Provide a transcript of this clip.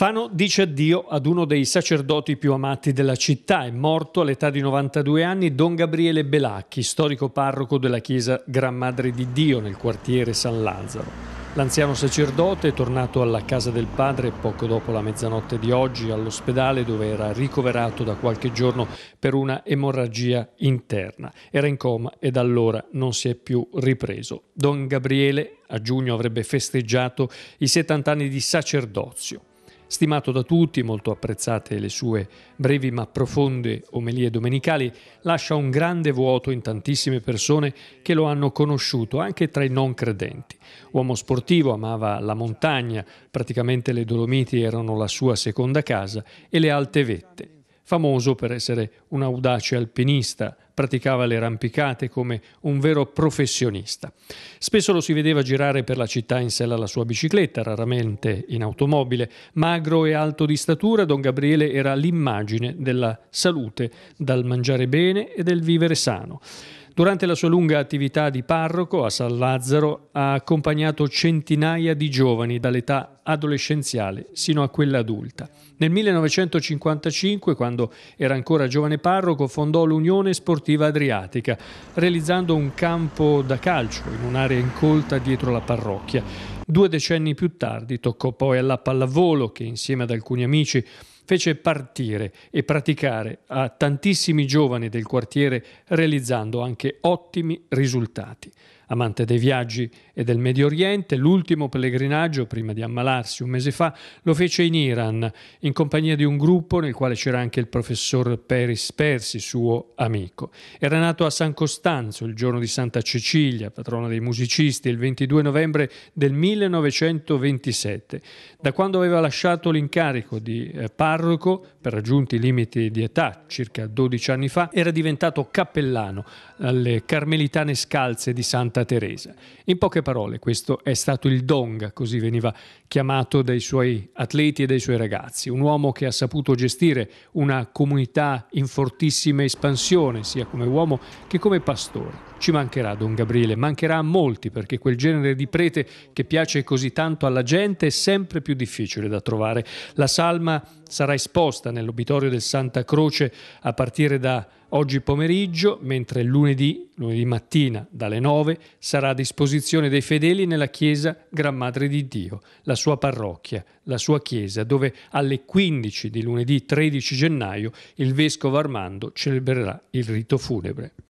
Fano dice addio ad uno dei sacerdoti più amati della città. È morto all'età di 92 anni Don Gabriele Belacchi, storico parroco della chiesa Gran Madre di Dio nel quartiere San Lazzaro. L'anziano sacerdote è tornato alla casa del padre poco dopo la mezzanotte di oggi all'ospedale dove era ricoverato da qualche giorno per una emorragia interna. Era in coma e da allora non si è più ripreso. Don Gabriele a giugno avrebbe festeggiato i 70 anni di sacerdozio. Stimato da tutti, molto apprezzate le sue brevi ma profonde omelie domenicali, lascia un grande vuoto in tantissime persone che lo hanno conosciuto, anche tra i non credenti. Uomo sportivo, amava la montagna, praticamente le Dolomiti erano la sua seconda casa e le alte vette. Famoso per essere un audace alpinista, praticava le rampicate come un vero professionista. Spesso lo si vedeva girare per la città in sella alla sua bicicletta, raramente in automobile. Magro e alto di statura, Don Gabriele era l'immagine della salute, dal mangiare bene e del vivere sano. Durante la sua lunga attività di parroco a San Lazzaro ha accompagnato centinaia di giovani dall'età adolescenziale sino a quella adulta. Nel 1955, quando era ancora giovane parroco, fondò l'Unione Sportiva Adriatica, realizzando un campo da calcio in un'area incolta dietro la parrocchia. Due decenni più tardi toccò poi alla pallavolo che insieme ad alcuni amici fece partire e praticare a tantissimi giovani del quartiere realizzando anche ottimi risultati. Amante dei viaggi e del Medio Oriente, l'ultimo pellegrinaggio, prima di ammalarsi un mese fa, lo fece in Iran, in compagnia di un gruppo nel quale c'era anche il professor Peris Persi, suo amico. Era nato a San Costanzo il giorno di Santa Cecilia, patrona dei musicisti, il 22 novembre del 1927. Da quando aveva lasciato l'incarico di eh, parroco, per raggiunti i limiti di età, circa 12 anni fa, era diventato cappellano alle Carmelitane Scalze di Santa Santa Teresa. In poche parole, questo è stato il Dong, così veniva chiamato dai suoi atleti e dai suoi ragazzi, un uomo che ha saputo gestire una comunità in fortissima espansione, sia come uomo che come pastore. Ci mancherà Don Gabriele, mancherà a molti perché quel genere di prete che piace così tanto alla gente è sempre più difficile da trovare. La salma sarà esposta nell'obitorio del Santa Croce a partire da Oggi pomeriggio, mentre lunedì, lunedì mattina dalle 9, sarà a disposizione dei fedeli nella chiesa Gran Madre di Dio, la sua parrocchia, la sua chiesa, dove alle 15 di lunedì 13 gennaio il vescovo Armando celebrerà il rito funebre.